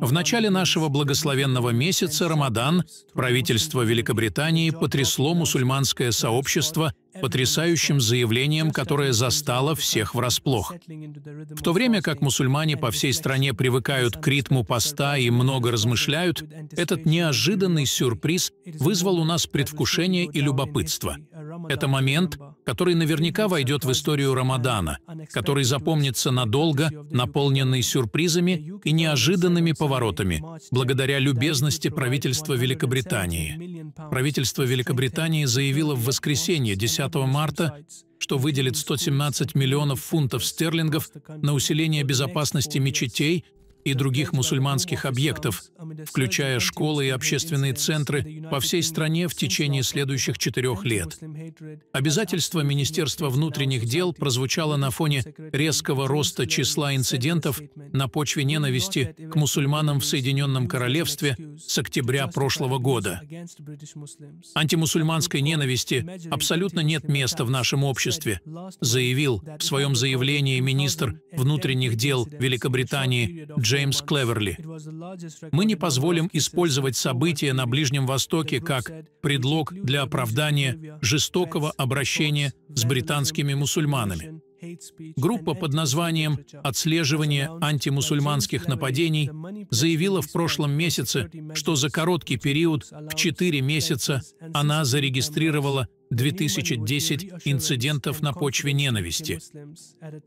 В начале нашего благословенного месяца Рамадан правительство Великобритании потрясло мусульманское сообщество потрясающим заявлением, которое застало всех врасплох. В то время как мусульмане по всей стране привыкают к ритму поста и много размышляют, этот неожиданный сюрприз вызвал у нас предвкушение и любопытство. Это момент, который наверняка войдет в историю Рамадана, который запомнится надолго, наполненный сюрпризами и неожиданными поворотами, благодаря любезности правительства Великобритании. Правительство Великобритании заявило в воскресенье 10 марта, что выделит 117 миллионов фунтов стерлингов на усиление безопасности мечетей и других мусульманских объектов включая школы и общественные центры по всей стране в течение следующих четырех лет. Обязательство Министерства внутренних дел прозвучало на фоне резкого роста числа инцидентов на почве ненависти к мусульманам в Соединенном Королевстве с октября прошлого года. Антимусульманской ненависти абсолютно нет места в нашем обществе, заявил в своем заявлении министр внутренних дел Великобритании Джеймс Клеверли. Мы не позволим использовать события на Ближнем Востоке как предлог для оправдания жестокого обращения с британскими мусульманами. Группа под названием «Отслеживание антимусульманских нападений» заявила в прошлом месяце, что за короткий период, в 4 месяца, она зарегистрировала 2010 инцидентов на почве ненависти.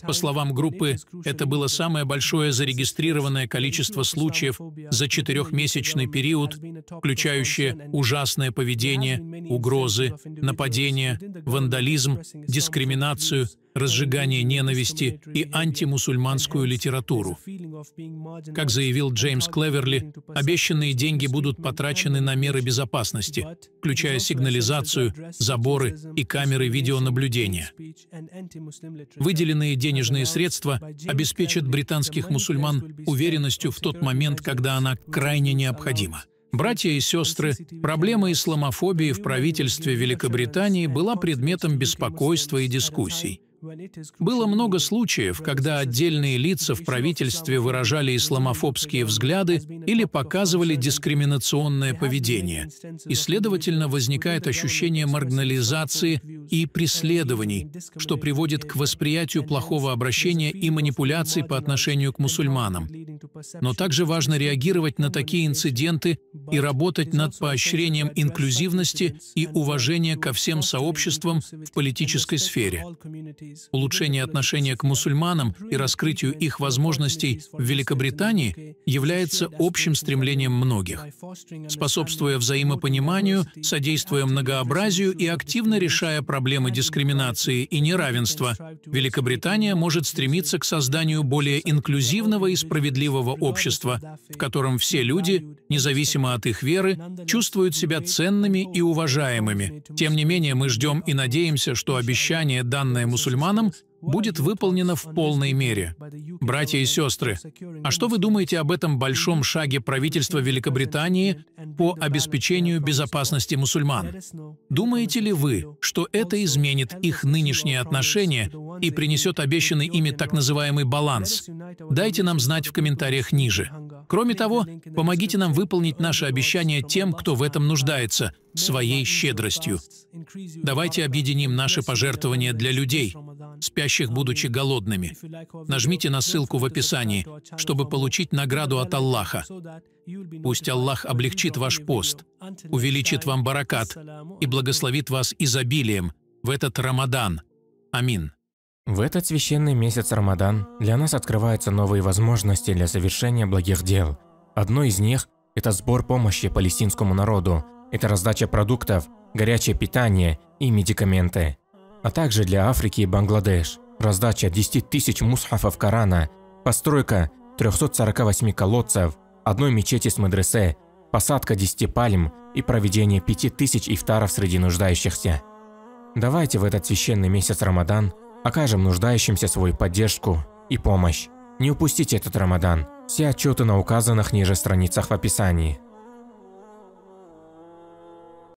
По словам группы, это было самое большое зарегистрированное количество случаев за четырехмесячный период, включающее ужасное поведение, угрозы, нападения, вандализм, дискриминацию, разжигание ненависти и антимусульманскую литературу. Как заявил Джеймс Клеверли, обещанные деньги будут потрачены на меры безопасности, включая сигнализацию, заборы и камеры видеонаблюдения. Выделенные денежные средства обеспечат британских мусульман уверенностью в тот момент, когда она крайне необходима. Братья и сестры, проблема исламофобии в правительстве Великобритании была предметом беспокойства и дискуссий. Было много случаев, когда отдельные лица в правительстве выражали исламофобские взгляды или показывали дискриминационное поведение, и, следовательно, возникает ощущение маргинализации и преследований, что приводит к восприятию плохого обращения и манипуляций по отношению к мусульманам. Но также важно реагировать на такие инциденты и работать над поощрением инклюзивности и уважения ко всем сообществам в политической сфере. Улучшение отношения к мусульманам и раскрытию их возможностей в Великобритании является общим стремлением многих. Способствуя взаимопониманию, содействуя многообразию и активно решая проблемы дискриминации и неравенства, Великобритания может стремиться к созданию более инклюзивного и справедливого общества, в котором все люди, независимо от их веры, чувствуют себя ценными и уважаемыми. Тем не менее, мы ждем и надеемся, что обещание, данное мусульманам, мусульманам, будет выполнена в полной мере. Братья и сестры, а что вы думаете об этом большом шаге правительства Великобритании по обеспечению безопасности мусульман? Думаете ли вы, что это изменит их нынешние отношения и принесет обещанный ими так называемый баланс? Дайте нам знать в комментариях ниже. Кроме того, помогите нам выполнить наши обещания тем, кто в этом нуждается – своей щедростью. Давайте объединим наши пожертвования для людей, спящих будучи голодными. Нажмите на ссылку в описании, чтобы получить награду от Аллаха. Пусть Аллах облегчит ваш пост, увеличит вам баракат и благословит вас изобилием в этот Рамадан. Амин. В этот священный месяц Рамадан для нас открываются новые возможности для совершения благих дел. Одно из них – это сбор помощи палестинскому народу – это раздача продуктов, горячее питание и медикаменты. А также для Африки и Бангладеш раздача 10 тысяч мусхафов Корана, постройка 348 колодцев, одной мечети с медресе, посадка 10 пальм и проведение 5000 ифтаров среди нуждающихся. Давайте в этот священный месяц Рамадан окажем нуждающимся свою поддержку и помощь. Не упустите этот Рамадан. Все отчеты на указанных ниже страницах в описании.